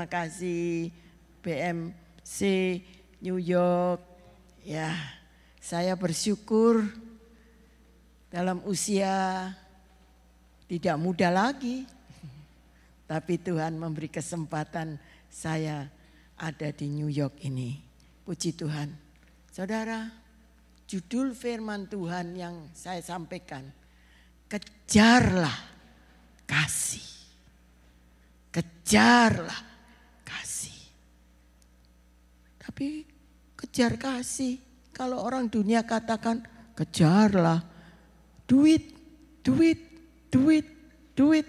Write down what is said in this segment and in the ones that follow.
Terima kasih, BMC New York. Ya, saya bersyukur dalam usia tidak muda lagi. Tapi Tuhan memberi kesempatan saya ada di New York ini. Puji Tuhan. Saudara, judul firman Tuhan yang saya sampaikan, kejarlah kasih. Kejarlah Tapi kejar kasih. Kalau orang dunia katakan kejarlah. Duit, duit, duit, duit.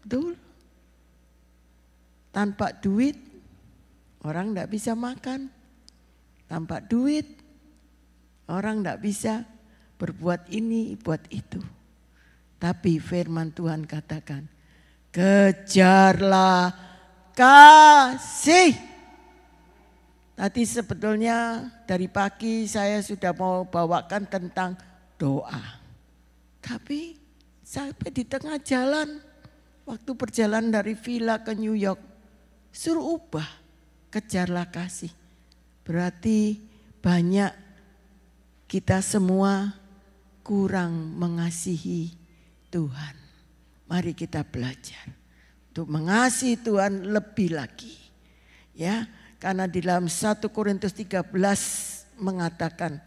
Betul? Tanpa duit orang tidak bisa makan. Tanpa duit orang tidak bisa berbuat ini, buat itu. Tapi firman Tuhan katakan, kejarlah kasih. Tadi sebetulnya dari pagi saya sudah mau bawakan tentang doa. Tapi sampai di tengah jalan, waktu perjalanan dari villa ke New York, suruh ubah, kejarlah kasih. Berarti banyak kita semua kurang mengasihi Tuhan. Mari kita belajar untuk mengasihi Tuhan lebih lagi. Ya, karena di dalam 1 Korintus 13 mengatakan,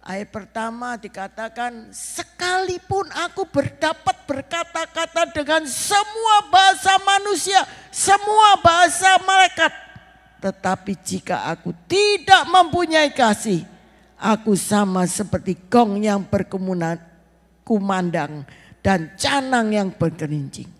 ayat pertama dikatakan, sekalipun aku berdapat berkata-kata dengan semua bahasa manusia, semua bahasa malaikat. Tetapi jika aku tidak mempunyai kasih, aku sama seperti gong yang kumandang dan canang yang berkerincing.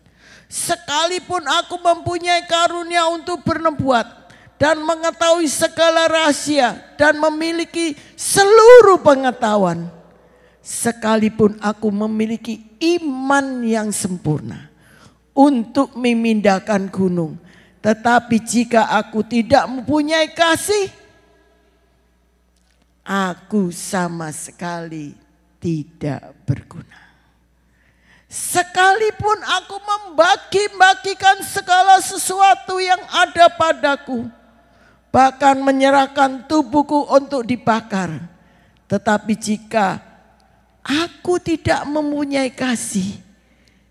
Sekalipun aku mempunyai karunia untuk bernebuat, dan mengetahui segala rahasia dan memiliki seluruh pengetahuan. Sekalipun aku memiliki iman yang sempurna untuk memindahkan gunung. Tetapi jika aku tidak mempunyai kasih, aku sama sekali tidak berguna. Sekalipun aku membagi-bagikan segala sesuatu yang ada padaku, bahkan menyerahkan tubuhku untuk dibakar. Tetapi jika aku tidak mempunyai kasih,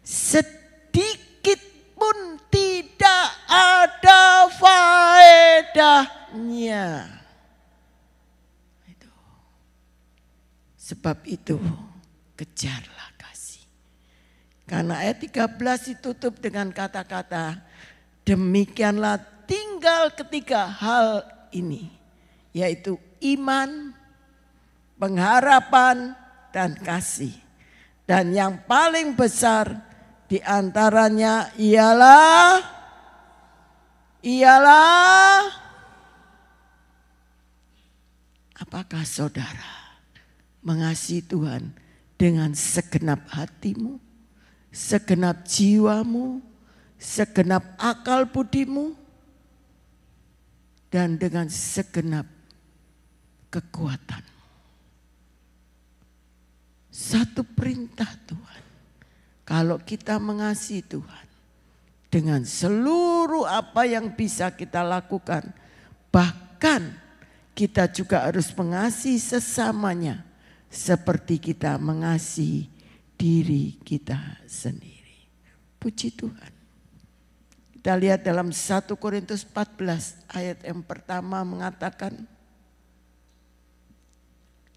sedikit pun tidak ada faedahnya. Sebab itu kejarlah kasih. Karena ayat 13 ditutup dengan kata-kata, demikianlah tinggal ketiga hal ini, yaitu iman, pengharapan, dan kasih. Dan yang paling besar di antaranya ialah ialah apakah saudara mengasihi Tuhan dengan segenap hatimu, segenap jiwamu, segenap akal budimu, dan dengan segenap kekuatan, Satu perintah Tuhan. Kalau kita mengasihi Tuhan dengan seluruh apa yang bisa kita lakukan, bahkan kita juga harus mengasihi sesamanya seperti kita mengasihi diri kita sendiri. Puji Tuhan. Kita lihat dalam 1 Korintus 14 ayat yang pertama mengatakan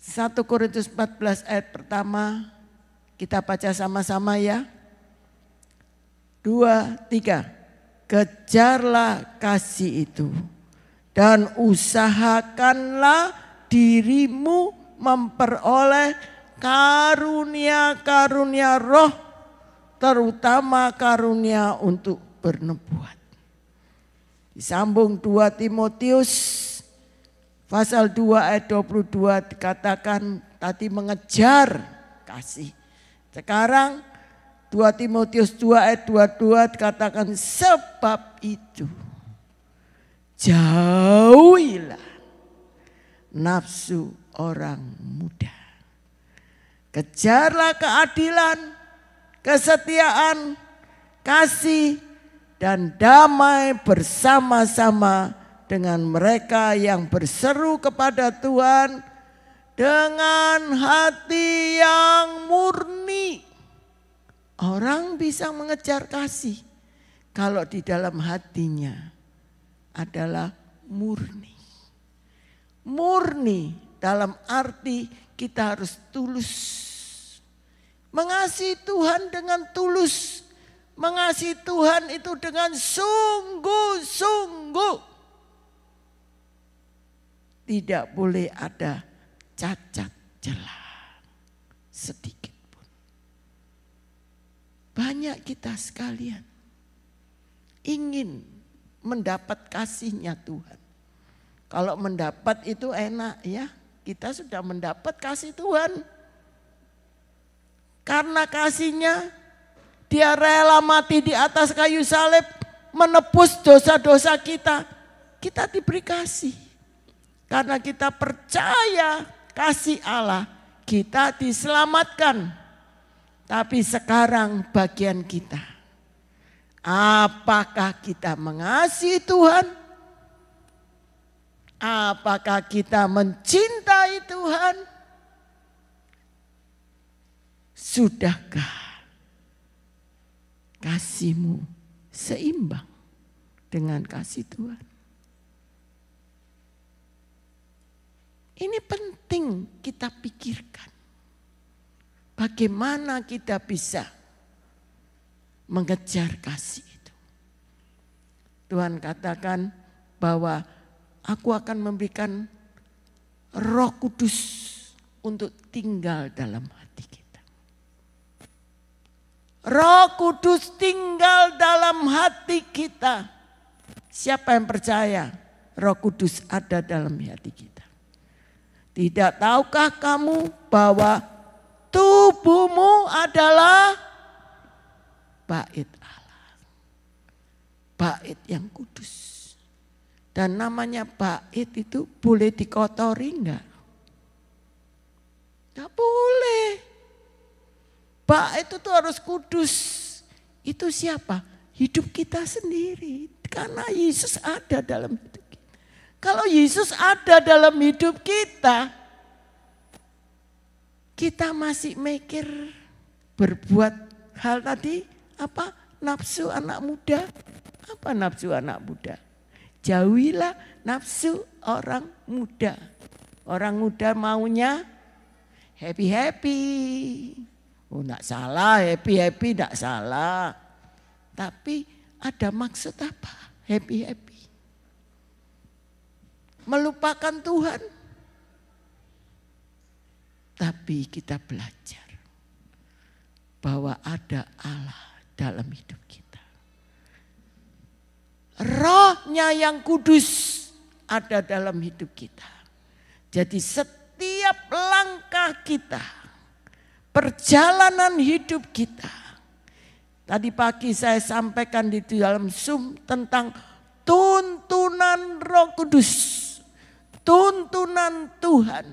1 Korintus 14 ayat pertama kita baca sama-sama ya. Dua, tiga. Kejarlah kasih itu dan usahakanlah dirimu memperoleh karunia-karunia roh terutama karunia untuk bernubuat. Disambung 2 Timotius pasal 2 ayat 22 dikatakan tadi mengejar kasih. Sekarang 2 Timotius 2 ayat 22 dikatakan sebab itu jauhilah nafsu orang muda. Kejarlah keadilan, kesetiaan, kasih, dan damai bersama-sama dengan mereka yang berseru kepada Tuhan dengan hati yang murni. Orang bisa mengejar kasih kalau di dalam hatinya adalah murni. Murni dalam arti kita harus tulus. Mengasihi Tuhan dengan tulus Mengasihi Tuhan itu dengan sungguh-sungguh. Tidak boleh ada cacat celah sedikit pun. Banyak kita sekalian ingin mendapat kasihnya Tuhan. Kalau mendapat itu enak ya, kita sudah mendapat kasih Tuhan. Karena kasihnya dia rela mati di atas kayu salib, menebus dosa-dosa kita. Kita diberi kasih. Karena kita percaya kasih Allah, kita diselamatkan. Tapi sekarang bagian kita. Apakah kita mengasihi Tuhan? Apakah kita mencintai Tuhan? Sudahkah kasihmu seimbang dengan kasih Tuhan. Ini penting kita pikirkan. Bagaimana kita bisa mengejar kasih itu. Tuhan katakan bahwa aku akan memberikan roh kudus untuk tinggal dalam hati. Roh Kudus tinggal dalam hati kita. Siapa yang percaya Roh Kudus ada dalam hati kita? Tidak tahukah kamu bahwa tubuhmu adalah bait Allah. Bait yang kudus. Dan namanya bait itu boleh dikotori enggak? Enggak boleh. Pak itu tuh harus kudus. Itu siapa? Hidup kita sendiri. Karena Yesus ada dalam hidup kita. Kalau Yesus ada dalam hidup kita, kita masih mikir berbuat hal tadi apa nafsu anak muda apa nafsu anak muda jauhilah nafsu orang muda orang muda maunya happy happy Oh enggak salah, happy-happy enggak salah. Tapi ada maksud apa happy-happy? Melupakan Tuhan. Tapi kita belajar bahwa ada Allah dalam hidup kita. Rohnya yang kudus ada dalam hidup kita. Jadi setiap langkah kita perjalanan hidup kita. Tadi pagi saya sampaikan di dalam Zoom tentang tuntunan Roh Kudus, tuntunan Tuhan.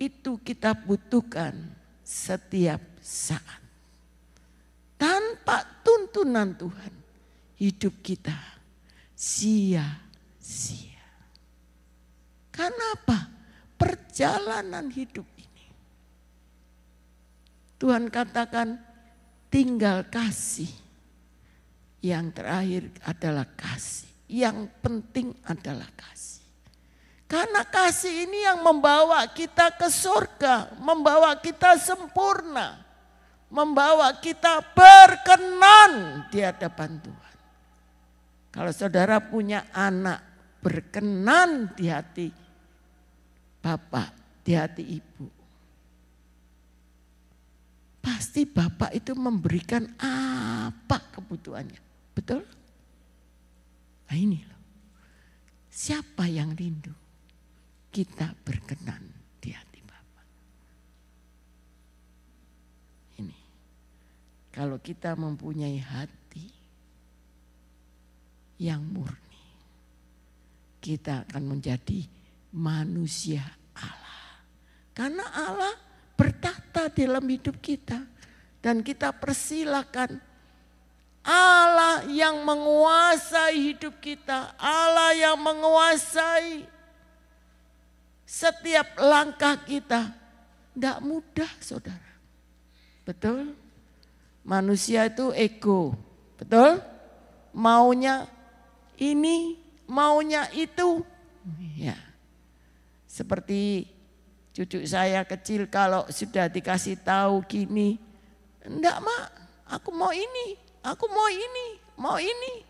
Itu kita butuhkan setiap saat. Tanpa tuntunan Tuhan, hidup kita sia-sia. Kenapa? Perjalanan hidup Tuhan katakan tinggal kasih. Yang terakhir adalah kasih. Yang penting adalah kasih. Karena kasih ini yang membawa kita ke surga, membawa kita sempurna, membawa kita berkenan di hadapan Tuhan. Kalau saudara punya anak berkenan di hati Bapak, di hati Ibu, pasti Bapak itu memberikan apa kebutuhannya. Betul? Nah ini loh. Siapa yang rindu? Kita berkenan di hati Bapak. Ini. Kalau kita mempunyai hati yang murni. Kita akan menjadi manusia Allah. Karena Allah bertata dalam hidup kita. Dan kita persilakan Allah yang menguasai hidup kita, Allah yang menguasai setiap langkah kita. Tidak mudah saudara. Betul? Manusia itu ego. Betul? Maunya ini, maunya itu. Ya. Seperti Cucu saya kecil kalau sudah dikasih tahu gini, enggak mak, aku mau ini, aku mau ini, mau ini.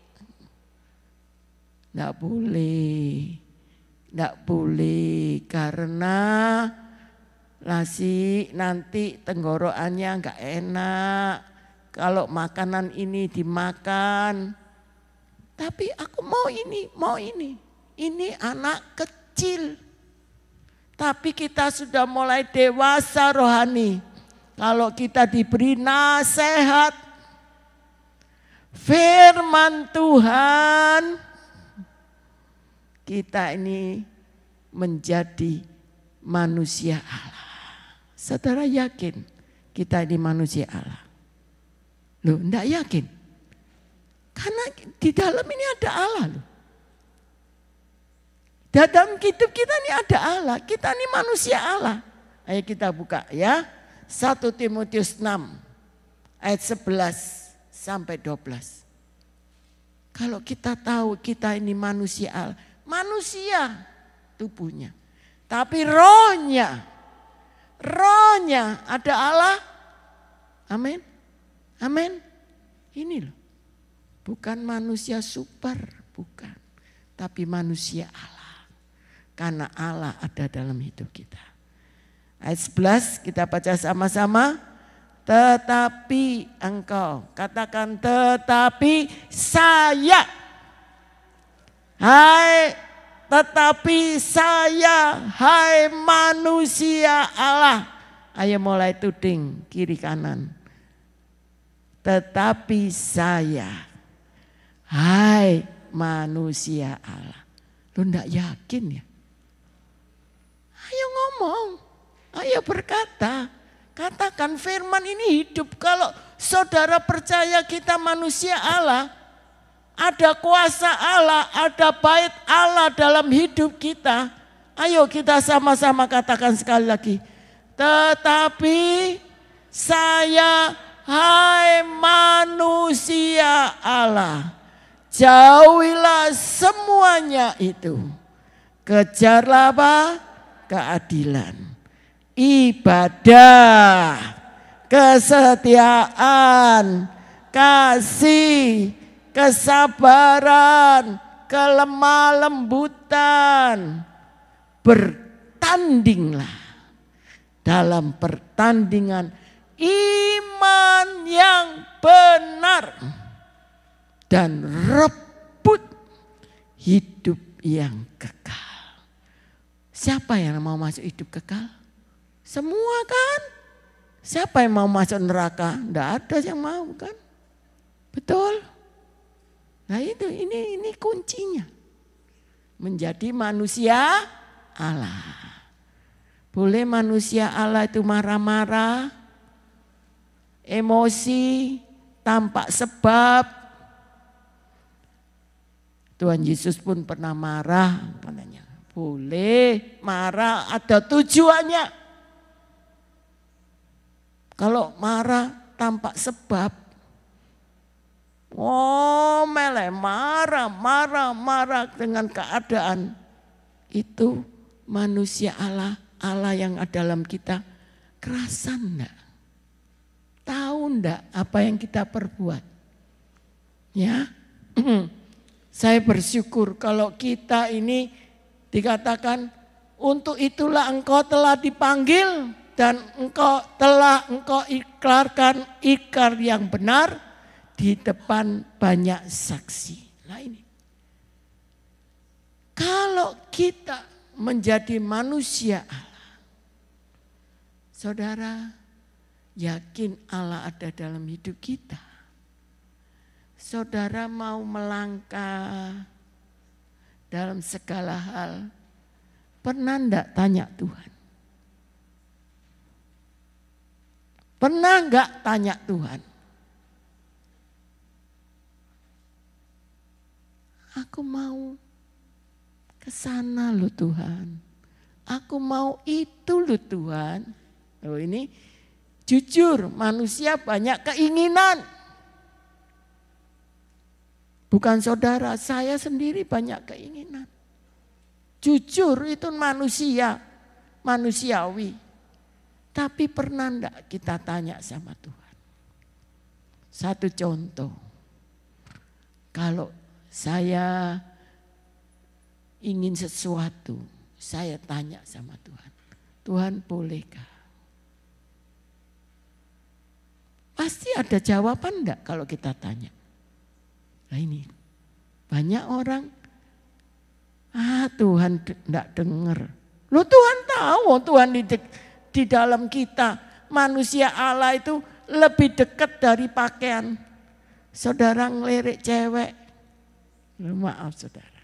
Enggak boleh, enggak boleh karena nasi nanti tenggorokannya enggak enak. Kalau makanan ini dimakan, tapi aku mau ini, mau ini. Ini anak kecil. Tapi kita sudah mulai dewasa rohani. Kalau kita diberi nasihat, firman Tuhan, kita ini menjadi manusia Allah. Saudara yakin kita ini manusia Allah? Loh, enggak yakin. Karena di dalam ini ada Allah loh. Dalam hidup kita ini ada Allah, kita ini manusia Allah. Ayo kita buka ya. 1 Timotius 6 ayat 11 sampai 12. Kalau kita tahu kita ini manusia Allah, manusia tubuhnya. Tapi rohnya, rohnya ada Allah. Amin. Amin. Ini loh. Bukan manusia super, bukan. Tapi manusia Allah karena Allah ada dalam hidup kita. Ayat 11 kita baca sama-sama. Tetapi engkau, katakan tetapi saya. Hai tetapi saya, hai manusia Allah. Ayo mulai tuding kiri kanan. Tetapi saya, hai manusia Allah. Lu ndak yakin ya? Ayo ngomong, ayo berkata. Katakan firman ini hidup. Kalau saudara percaya kita manusia Allah, ada kuasa Allah, ada bait Allah dalam hidup kita. Ayo kita sama-sama katakan sekali lagi. Tetapi saya hai manusia Allah, jauhilah semuanya itu. Kejarlah keadilan, ibadah, kesetiaan, kasih, kesabaran, kelemah lembutan. Bertandinglah dalam pertandingan iman yang benar dan rebut hidup yang kekal. Siapa yang mau masuk hidup kekal? Semua kan? Siapa yang mau masuk neraka? Tidak ada yang mau kan? Betul? Nah itu, ini, ini kuncinya. Menjadi manusia Allah. Boleh manusia Allah itu marah-marah, emosi, tampak sebab. Tuhan Yesus pun pernah marah, boleh marah ada tujuannya. Kalau marah tampak sebab. Oh mele marah, marah, marah dengan keadaan. Itu manusia Allah, Allah yang ada dalam kita. kerasan enggak? Tahu enggak apa yang kita perbuat? Ya, saya bersyukur kalau kita ini Dikatakan untuk itulah engkau telah dipanggil dan engkau telah engkau iklarkan ikar yang benar di depan banyak saksi. Nah ini. Kalau kita menjadi manusia Allah. Saudara, yakin Allah ada dalam hidup kita. Saudara mau melangkah dalam segala hal. Pernah enggak tanya Tuhan? Pernah enggak tanya Tuhan? Aku mau ke sana loh Tuhan. Aku mau itu loh Tuhan. Oh ini jujur manusia banyak keinginan. Bukan saudara, saya sendiri banyak keinginan. Jujur itu manusia, manusiawi. Tapi pernah enggak kita tanya sama Tuhan? Satu contoh. Kalau saya ingin sesuatu, saya tanya sama Tuhan. Tuhan bolehkah? Pasti ada jawaban enggak kalau kita tanya? Nah ini banyak orang ah Tuhan tidak dengar. Lo Tuhan tahu oh, Tuhan di, di dalam kita manusia Allah itu lebih dekat dari pakaian. Saudara ngelirik cewek. Maaf saudara.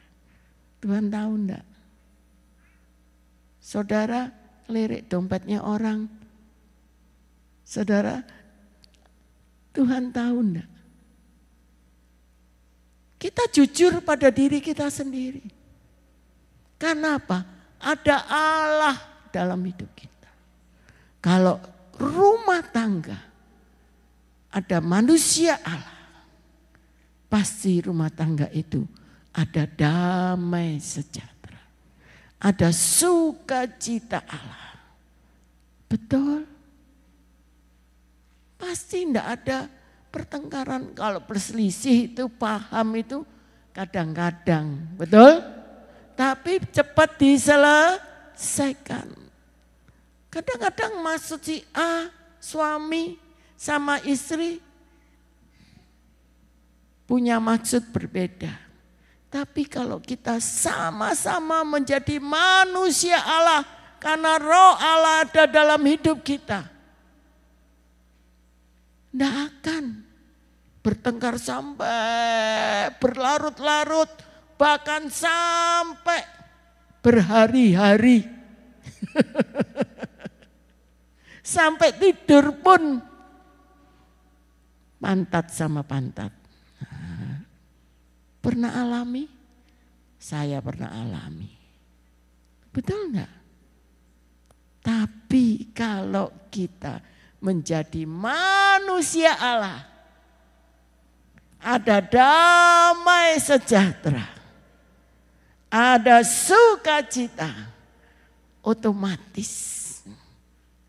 Tuhan tahu enggak? Saudara lirik dompetnya orang. Saudara, Tuhan tahu enggak? Kita jujur pada diri kita sendiri. Karena apa? Ada Allah dalam hidup kita. Kalau rumah tangga ada manusia Allah, pasti rumah tangga itu ada damai sejahtera. Ada sukacita Allah. Betul? Pasti tidak ada Pertengkaran kalau berselisih itu paham itu kadang-kadang, betul? Tapi cepat diselesaikan. Kadang-kadang maksud si A, suami sama istri punya maksud berbeda. Tapi kalau kita sama-sama menjadi manusia Allah, karena roh Allah ada dalam hidup kita, tidak akan. Bertengkar sampai berlarut-larut. Bahkan sampai berhari-hari. sampai tidur pun. Pantat sama pantat. pernah alami? Saya pernah alami. Betul enggak? Tapi kalau kita menjadi manusia Allah. Ada damai sejahtera. Ada sukacita. Otomatis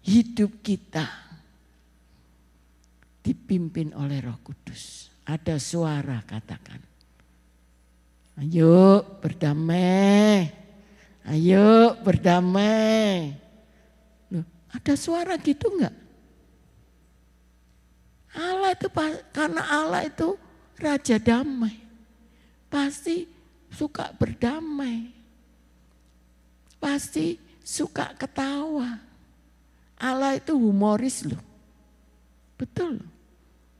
hidup kita dipimpin oleh Roh Kudus. Ada suara katakan. Ayo berdamai. Ayo berdamai. Loh, ada suara gitu enggak? Allah itu karena Allah itu raja damai. Pasti suka berdamai. Pasti suka ketawa. Allah itu humoris loh. Betul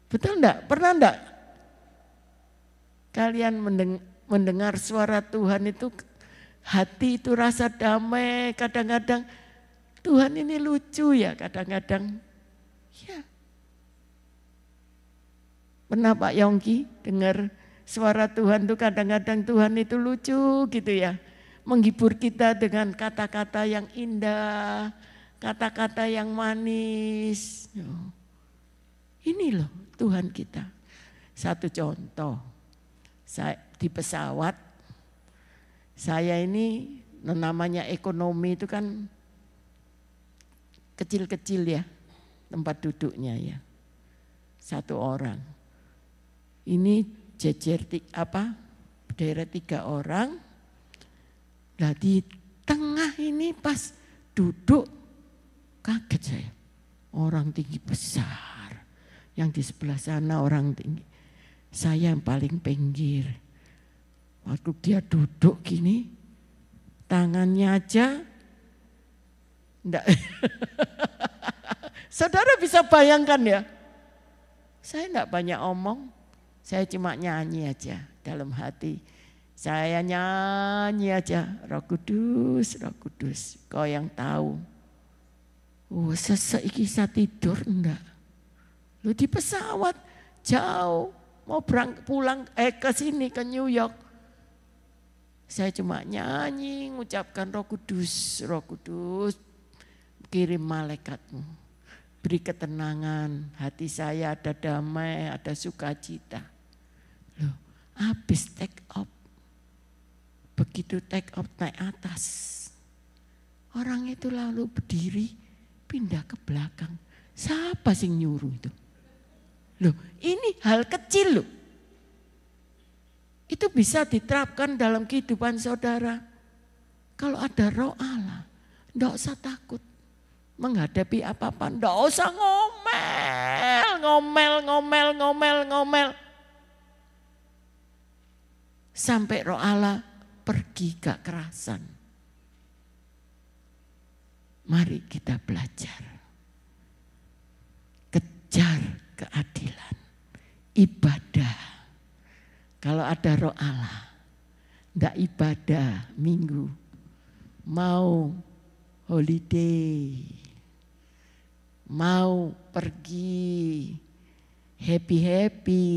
Betul enggak? Pernah enggak? Kalian mendengar suara Tuhan itu hati itu rasa damai, kadang-kadang Tuhan ini lucu ya kadang-kadang. Ya, Pernah Pak Yongki dengar suara Tuhan tuh kadang-kadang Tuhan itu lucu gitu ya. Menghibur kita dengan kata-kata yang indah, kata-kata yang manis. Ini loh Tuhan kita. Satu contoh, saya di pesawat, saya ini nah, namanya ekonomi itu kan kecil-kecil ya tempat duduknya ya. Satu orang ini jejer apa daerah tiga orang. lah di tengah ini pas duduk kaget saya. Orang tinggi besar. Yang di sebelah sana orang tinggi. Saya yang paling pinggir. Waktu dia duduk gini, tangannya aja enggak. Saudara bisa bayangkan ya, saya enggak banyak omong, saya cuma nyanyi aja dalam hati. Saya nyanyi aja, Roh Kudus, Roh Kudus, kau yang tahu. Oh, sesek bisa tidur enggak? Lu di pesawat jauh, mau berang, pulang eh ke sini ke New York. Saya cuma nyanyi, mengucapkan Roh Kudus, Roh Kudus, kirim malaikatmu. Beri ketenangan, hati saya ada damai, ada sukacita. Habis take off. Begitu take off naik atas. Orang itu lalu berdiri pindah ke belakang. Siapa sih nyuruh itu? Loh, ini hal kecil loh. Itu bisa diterapkan dalam kehidupan saudara. Kalau ada roh Allah, enggak usah takut menghadapi apa-apa. Enggak usah ngomel, ngomel, ngomel, ngomel, ngomel sampai roh Allah pergi gak kerasan. Mari kita belajar. Kejar keadilan. Ibadah. Kalau ada roh Allah. Tidak ibadah minggu. Mau holiday. Mau pergi happy-happy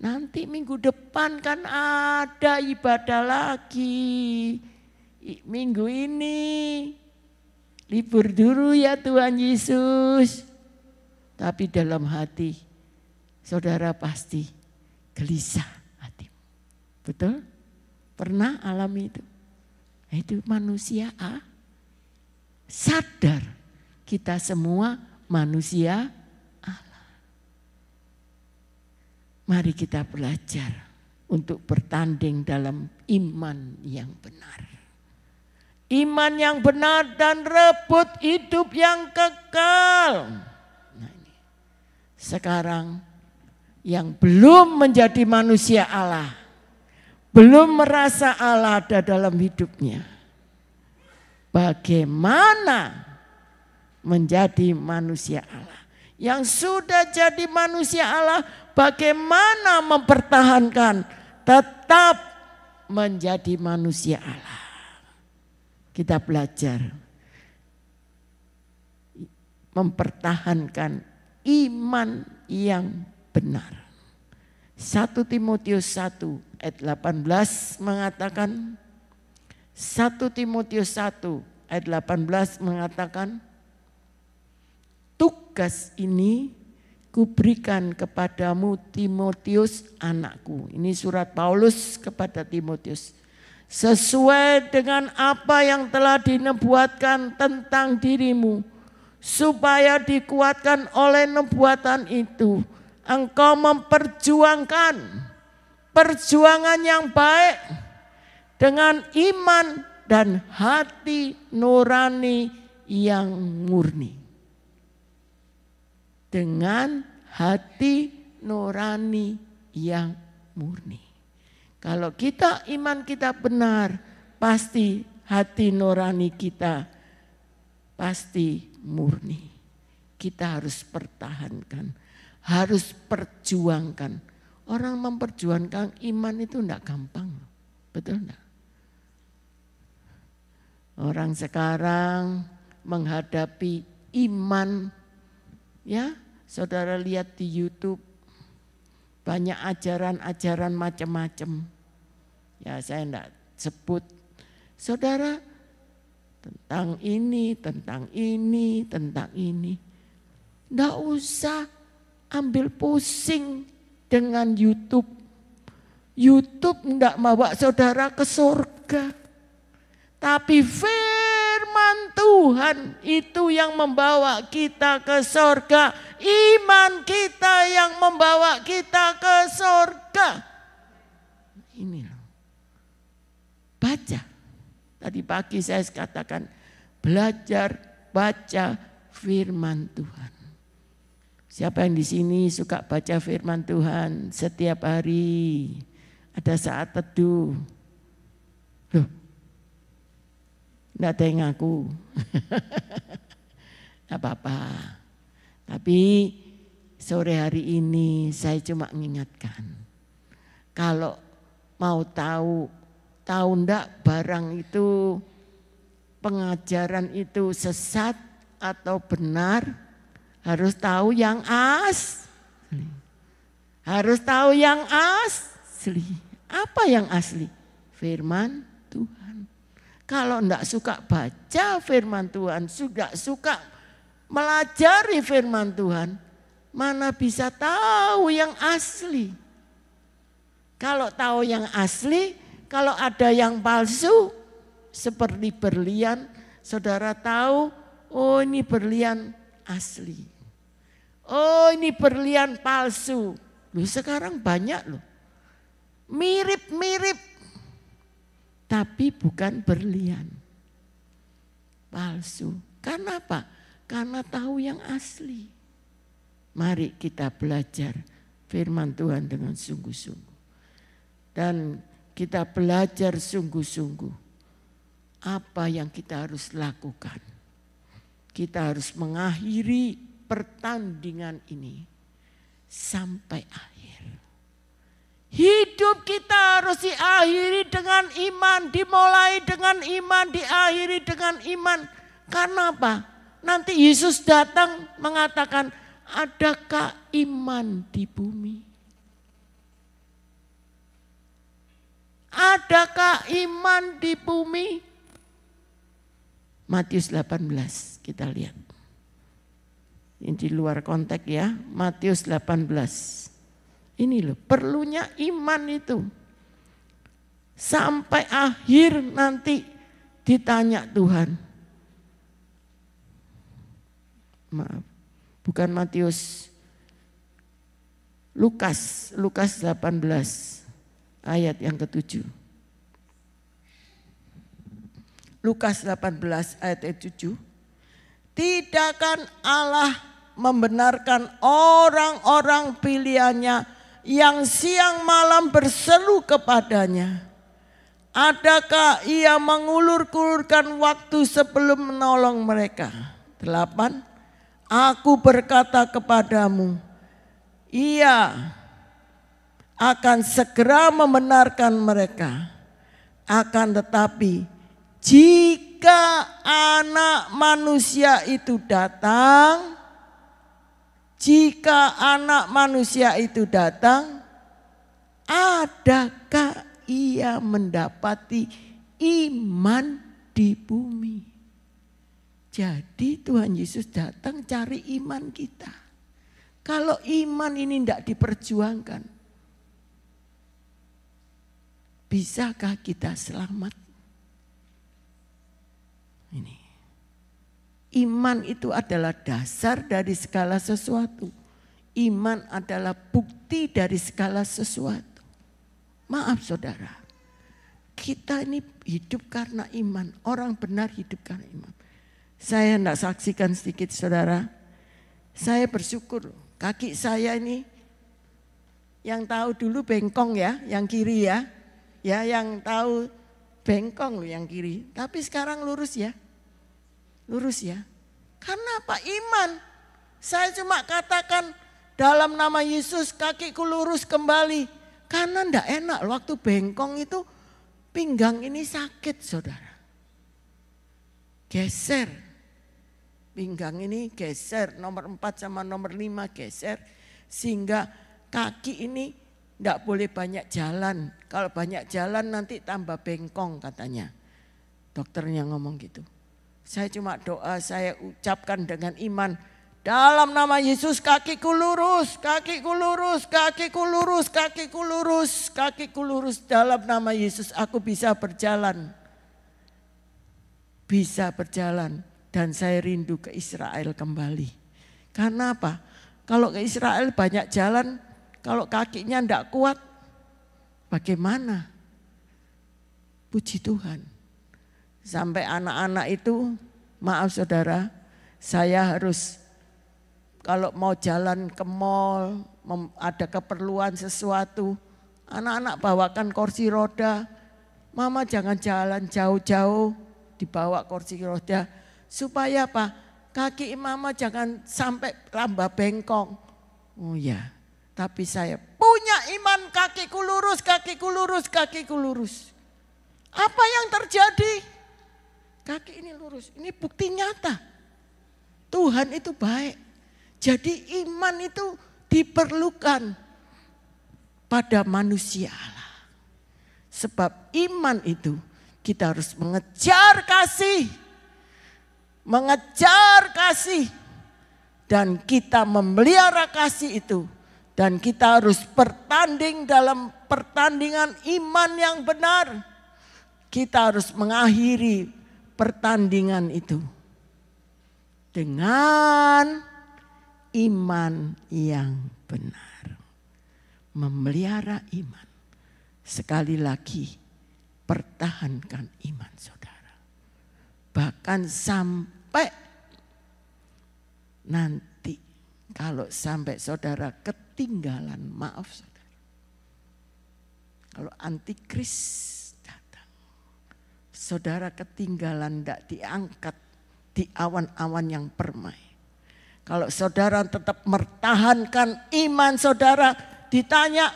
Nanti minggu depan kan ada ibadah lagi. Minggu ini libur dulu ya Tuhan Yesus. Tapi dalam hati saudara pasti gelisah hati. Betul? Pernah alami itu? Nah, itu manusia A. Sadar kita semua manusia Mari kita belajar untuk bertanding dalam iman yang benar. Iman yang benar dan rebut hidup yang kekal. Nah Sekarang yang belum menjadi manusia Allah, belum merasa Allah ada dalam hidupnya. Bagaimana menjadi manusia Allah? yang sudah jadi manusia Allah bagaimana mempertahankan tetap menjadi manusia Allah. Kita belajar mempertahankan iman yang benar. 1 Timotius 1 ayat 18 mengatakan 1 Timotius 1 ayat 18 mengatakan Tugas ini kuberikan kepadamu Timotius anakku. Ini surat Paulus kepada Timotius. Sesuai dengan apa yang telah dinebuatkan tentang dirimu. Supaya dikuatkan oleh nebuatan itu. Engkau memperjuangkan perjuangan yang baik dengan iman dan hati nurani yang murni dengan hati nurani yang murni. Kalau kita iman kita benar, pasti hati nurani kita pasti murni. Kita harus pertahankan, harus perjuangkan. Orang memperjuangkan iman itu enggak gampang. Betul enggak? Orang sekarang menghadapi iman ya Saudara lihat di YouTube banyak ajaran-ajaran macam-macam. Ya, saya tidak sebut. Saudara tentang ini, tentang ini, tentang ini. tidak usah ambil pusing dengan YouTube. YouTube tidak membawa saudara ke surga. Tapi Iman Tuhan itu yang membawa kita ke sorga. Iman kita yang membawa kita ke sorga. Ini Baca. Tadi pagi saya katakan belajar baca firman Tuhan. Siapa yang di sini suka baca firman Tuhan setiap hari? Ada saat teduh Tidak ada yang ngaku. Tidak apa-apa. Tapi sore hari ini saya cuma mengingatkan. Kalau mau tahu, tahu ndak barang itu, pengajaran itu sesat atau benar, harus tahu yang as. Harus tahu yang asli. Apa yang asli? Firman Tuhan. Kalau tidak suka baca firman Tuhan, sudah suka melajari firman Tuhan, mana bisa tahu yang asli. Kalau tahu yang asli, kalau ada yang palsu, seperti berlian, saudara tahu, oh ini berlian asli. Oh ini berlian palsu. Loh sekarang banyak loh. Mirip-mirip tapi bukan berlian. Palsu. Karena apa? Karena tahu yang asli. Mari kita belajar firman Tuhan dengan sungguh-sungguh. Dan kita belajar sungguh-sungguh apa yang kita harus lakukan. Kita harus mengakhiri pertandingan ini sampai akhir. Hidup kita harus diakhiri dengan iman, dimulai dengan iman, diakhiri dengan iman. Karena apa? Nanti Yesus datang mengatakan, adakah iman di bumi? Adakah iman di bumi? Matius 18 kita lihat. Ini di luar konteks ya, Matius 18. Ini loh, perlunya iman itu. Sampai akhir nanti ditanya Tuhan. Maaf, bukan Matius. Lukas, Lukas 18 ayat yang ketujuh. Lukas 18 ayat yang ketujuh. Tidakkan Allah membenarkan orang-orang pilihannya yang siang malam berseru kepadanya. Adakah ia mengulur-ulurkan waktu sebelum menolong mereka? Delapan, aku berkata kepadamu, ia akan segera membenarkan mereka. Akan tetapi jika anak manusia itu datang, jika anak manusia itu datang, adakah ia mendapati iman di bumi? Jadi Tuhan Yesus datang cari iman kita. Kalau iman ini tidak diperjuangkan, bisakah kita selamat? Ini. Iman itu adalah dasar dari segala sesuatu. Iman adalah bukti dari segala sesuatu. Maaf saudara, kita ini hidup karena iman. Orang benar hidup karena iman. Saya tidak saksikan sedikit saudara. Saya bersyukur kaki saya ini yang tahu dulu bengkong ya, yang kiri ya. Ya yang tahu bengkong yang kiri. Tapi sekarang lurus ya Lurus ya. Karena apa? Iman. Saya cuma katakan dalam nama Yesus kakiku lurus kembali. Karena ndak enak waktu bengkong itu pinggang ini sakit saudara. Geser. Pinggang ini geser nomor empat sama nomor lima geser. Sehingga kaki ini ndak boleh banyak jalan. Kalau banyak jalan nanti tambah bengkong katanya. Dokternya ngomong gitu. Saya cuma doa, saya ucapkan dengan iman. Dalam nama Yesus kakiku lurus, kakiku lurus, kakiku lurus, kakiku lurus, kakiku lurus. Dalam nama Yesus aku bisa berjalan. Bisa berjalan dan saya rindu ke Israel kembali. Karena apa? Kalau ke Israel banyak jalan, kalau kakinya tidak kuat, bagaimana? Puji Tuhan Sampai anak-anak itu, maaf saudara, saya harus kalau mau jalan ke mall, ada keperluan sesuatu, anak-anak bawakan kursi roda, mama jangan jalan jauh-jauh, dibawa kursi roda, supaya apa? Kaki mama jangan sampai lamba bengkok Oh ya, tapi saya punya iman kakiku lurus, kakiku lurus, kakiku lurus. Apa yang terjadi? Kaki ini lurus. Ini bukti nyata. Tuhan itu baik. Jadi iman itu diperlukan pada manusia Allah. Sebab iman itu kita harus mengejar kasih. Mengejar kasih. Dan kita memelihara kasih itu. Dan kita harus bertanding dalam pertandingan iman yang benar. Kita harus mengakhiri pertandingan itu dengan iman yang benar. Memelihara iman. Sekali lagi, pertahankan iman saudara. Bahkan sampai nanti kalau sampai saudara ketinggalan, maaf saudara. Kalau antikris saudara ketinggalan tidak diangkat di awan-awan yang permai. Kalau saudara tetap mertahankan iman saudara, ditanya,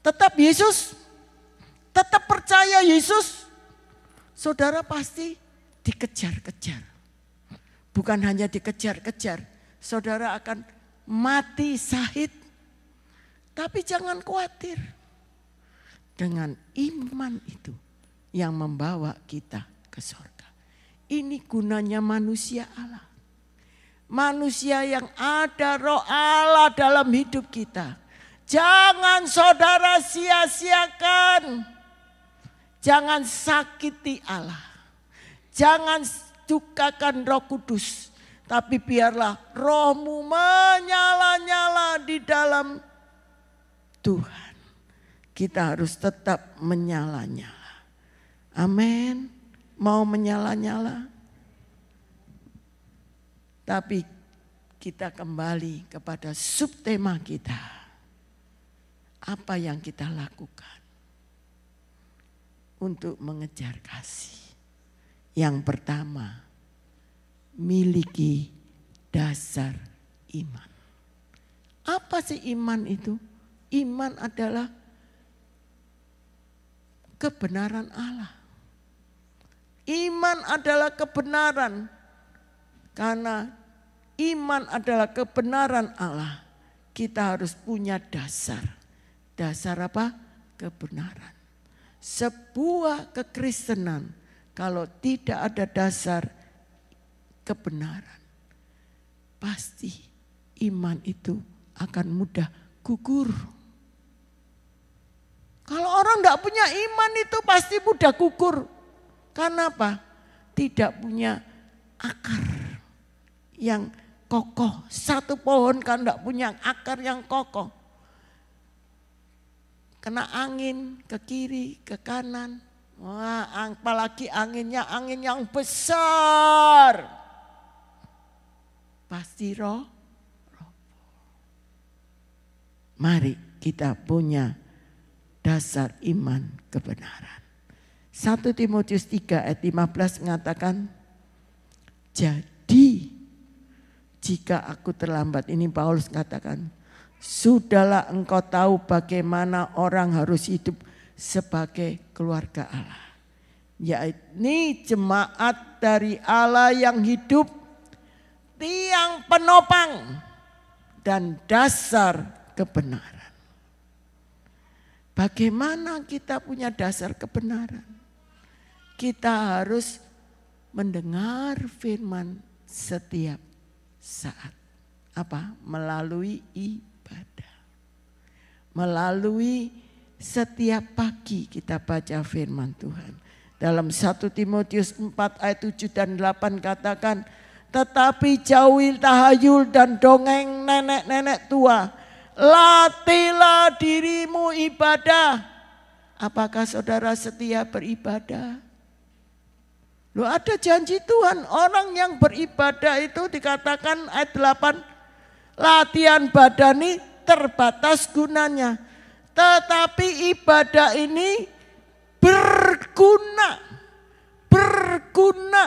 tetap Yesus, tetap percaya Yesus, saudara pasti dikejar-kejar. Bukan hanya dikejar-kejar, saudara akan mati sahid. Tapi jangan khawatir. Dengan iman itu yang membawa kita ke sorga. Ini gunanya manusia Allah. Manusia yang ada roh Allah dalam hidup kita. Jangan saudara sia-siakan. Jangan sakiti Allah. Jangan dukakan roh kudus. Tapi biarlah rohmu menyala-nyala di dalam Tuhan. Kita harus tetap menyala-nyala. Amin. Mau menyala-nyala. Tapi kita kembali kepada subtema kita. Apa yang kita lakukan untuk mengejar kasih. Yang pertama, miliki dasar iman. Apa sih iman itu? Iman adalah kebenaran Allah. Iman adalah kebenaran. Karena iman adalah kebenaran Allah. Kita harus punya dasar. Dasar apa? Kebenaran. Sebuah kekristenan kalau tidak ada dasar kebenaran. Pasti iman itu akan mudah gugur. Kalau orang tidak punya iman itu pasti mudah gugur. Karena apa? Tidak punya akar yang kokoh. Satu pohon kan tidak punya akar yang kokoh. Kena angin ke kiri, ke kanan. Wah, apalagi anginnya angin yang besar. Pasti roh. Mari kita punya dasar iman kebenaran. 1 Timotius 3 ayat 15 mengatakan, jadi jika aku terlambat, ini Paulus katakan, sudahlah engkau tahu bagaimana orang harus hidup sebagai keluarga Allah. Yakni jemaat dari Allah yang hidup, tiang penopang dan dasar kebenaran. Bagaimana kita punya dasar kebenaran? kita harus mendengar firman setiap saat. Apa? Melalui ibadah. Melalui setiap pagi kita baca firman Tuhan. Dalam 1 Timotius 4 ayat 7 dan 8 katakan, tetapi jauhil tahayul dan dongeng nenek-nenek tua. Latilah dirimu ibadah. Apakah saudara setia beribadah? Loh ada janji Tuhan, orang yang beribadah itu dikatakan ayat 8, latihan badani terbatas gunanya. Tetapi ibadah ini berguna, berguna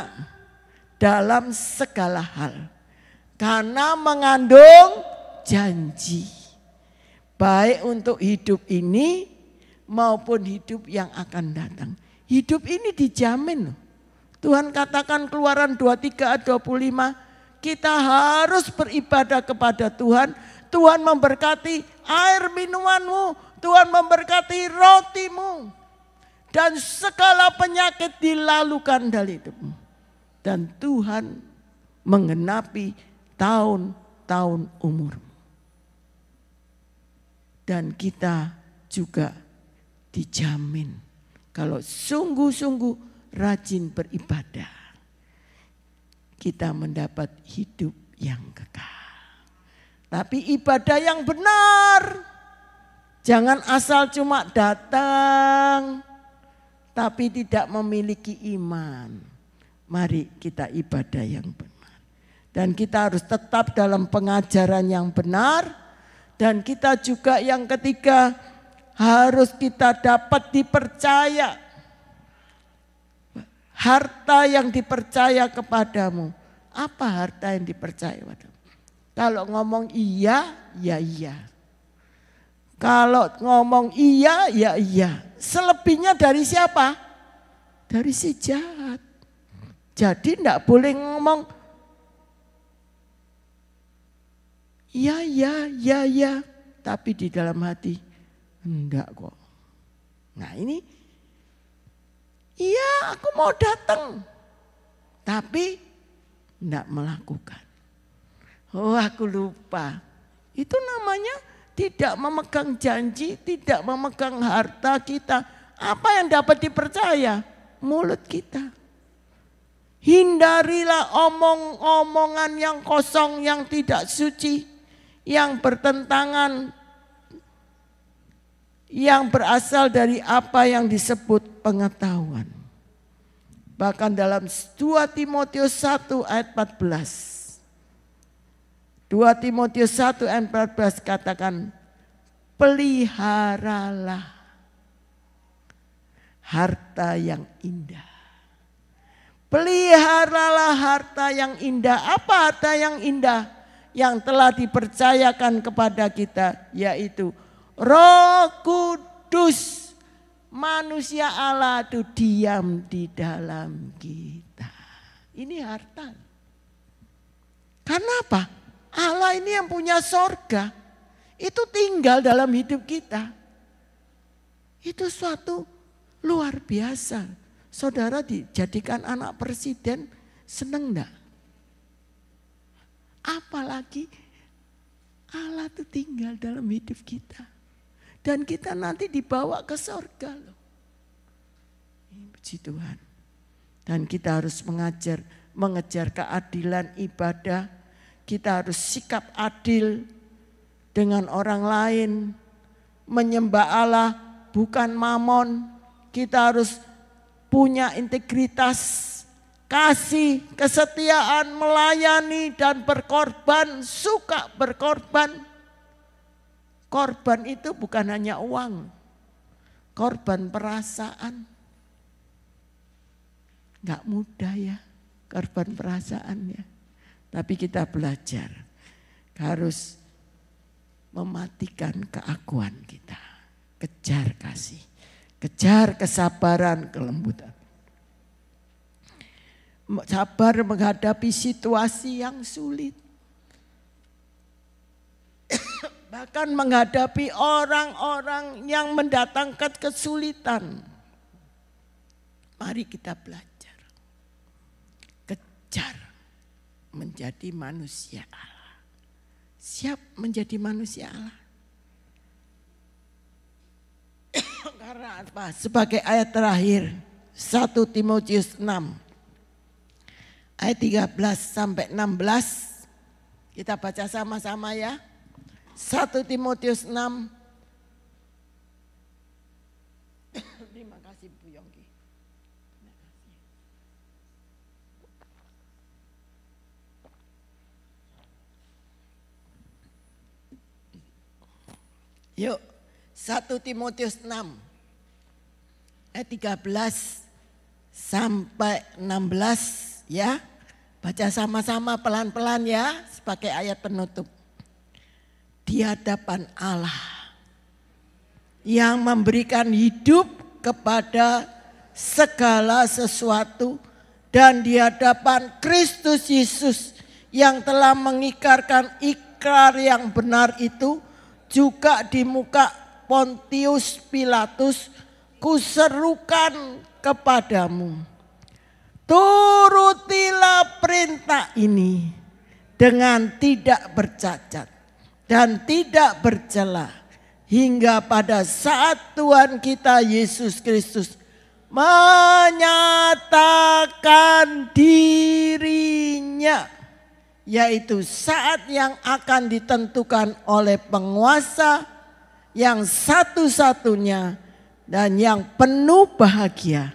dalam segala hal. Karena mengandung janji. Baik untuk hidup ini maupun hidup yang akan datang. Hidup ini dijamin loh Tuhan katakan keluaran 23 ayat 25, kita harus beribadah kepada Tuhan. Tuhan memberkati air minumanmu, Tuhan memberkati rotimu. Dan segala penyakit dilalukan dari hidupmu. Dan Tuhan mengenapi tahun-tahun umur Dan kita juga dijamin kalau sungguh-sungguh rajin beribadah, kita mendapat hidup yang kekal. Tapi ibadah yang benar, jangan asal cuma datang, tapi tidak memiliki iman. Mari kita ibadah yang benar, dan kita harus tetap dalam pengajaran yang benar. Dan kita juga yang ketiga harus kita dapat dipercaya harta yang dipercaya kepadamu. Apa harta yang dipercaya kepadamu? Kalau ngomong iya, ya iya. Kalau ngomong iya, ya iya. Selebihnya dari siapa? Dari si jahat. Jadi tidak boleh ngomong iya, iya, iya, iya. Tapi di dalam hati, enggak kok. Nah ini Iya aku mau datang. Tapi tidak melakukan. Oh aku lupa. Itu namanya tidak memegang janji, tidak memegang harta kita. Apa yang dapat dipercaya? Mulut kita. Hindarilah omong-omongan yang kosong, yang tidak suci, yang bertentangan yang berasal dari apa yang disebut pengetahuan. Bahkan dalam 2 Timotius 1 ayat 14. 2 Timotius 1 ayat 14 katakan, peliharalah harta yang indah. Peliharalah harta yang indah. Apa harta yang indah? Yang telah dipercayakan kepada kita, yaitu Roh Kudus manusia Allah itu diam di dalam kita. Ini harta. Karena apa? Allah ini yang punya sorga. Itu tinggal dalam hidup kita. Itu suatu luar biasa. Saudara dijadikan anak presiden seneng enggak? Apalagi Allah itu tinggal dalam hidup kita. Dan kita nanti dibawa ke surga loh. Puji Tuhan. Dan kita harus mengajar, mengejar keadilan ibadah. Kita harus sikap adil dengan orang lain. Menyembah Allah bukan mamon. Kita harus punya integritas kasih, kesetiaan, melayani, dan berkorban, suka berkorban. Korban itu bukan hanya uang, korban perasaan. Gak mudah ya, korban perasaannya. Tapi kita belajar, harus mematikan keakuan kita. Kejar kasih, kejar kesabaran, kelembutan. Sabar menghadapi situasi yang sulit bahkan menghadapi orang-orang yang mendatangkan kesulitan. Mari kita belajar. Kejar menjadi manusia Allah. Siap menjadi manusia Allah. Karena apa? Sebagai ayat terakhir 1 Timotius 6 ayat 13 sampai 16 kita baca sama-sama ya. 1 Timotius 6 Terima kasih Bu Yongki. Yuk, 1 Timotius 6 ayat 13 sampai 16 ya. Baca sama-sama pelan-pelan ya sebagai ayat penutup di hadapan Allah yang memberikan hidup kepada segala sesuatu dan di hadapan Kristus Yesus yang telah mengikarkan ikrar yang benar itu juga di muka Pontius Pilatus kuserukan kepadamu turutilah perintah ini dengan tidak bercacat dan tidak bercela hingga pada saat Tuhan kita Yesus Kristus menyatakan dirinya yaitu saat yang akan ditentukan oleh penguasa yang satu-satunya dan yang penuh bahagia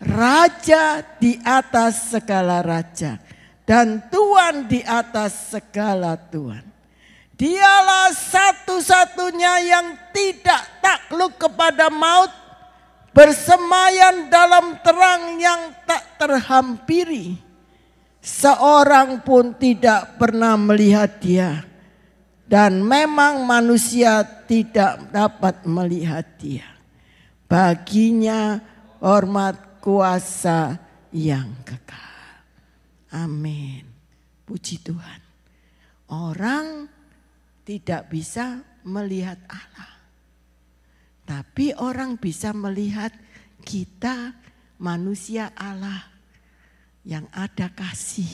raja di atas segala raja dan tuan di atas segala tuan Dialah satu-satunya yang tidak takluk kepada maut, bersemayan dalam terang yang tak terhampiri. Seorang pun tidak pernah melihat dia, dan memang manusia tidak dapat melihat dia. Baginya hormat kuasa yang kekal. Amin. Puji Tuhan. Orang tidak bisa melihat Allah. Tapi orang bisa melihat kita manusia Allah yang ada kasih.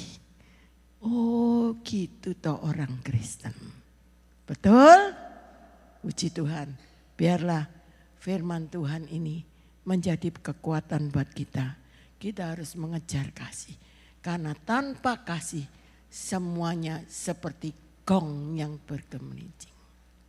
Oh gitu toh orang Kristen. Betul? Puji Tuhan. Biarlah firman Tuhan ini menjadi kekuatan buat kita. Kita harus mengejar kasih. Karena tanpa kasih semuanya seperti gong yang bergemelincing.